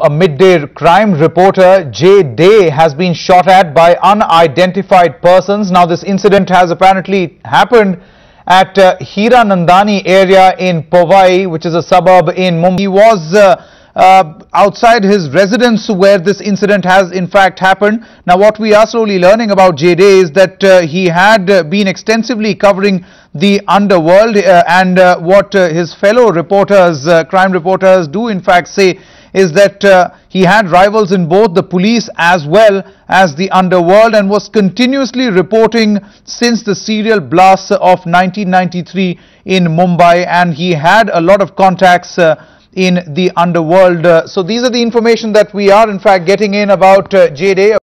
A midday crime reporter, Jay Day, has been shot at by unidentified persons. Now, this incident has apparently happened at uh, Hira Nandani area in Powai, which is a suburb in Mumbai. He was uh, uh, outside his residence where this incident has in fact happened. Now, what we are slowly learning about Jay Day is that uh, he had uh, been extensively covering the underworld uh, and uh, what his fellow reporters, crime reporters do in fact say is that uh, he had rivals in both the police as well as the underworld and was continuously reporting since the serial blasts of 1993 in Mumbai and he had a lot of contacts uh, in the underworld. Uh, so these are the information that we are in fact getting in about uh, J-Day.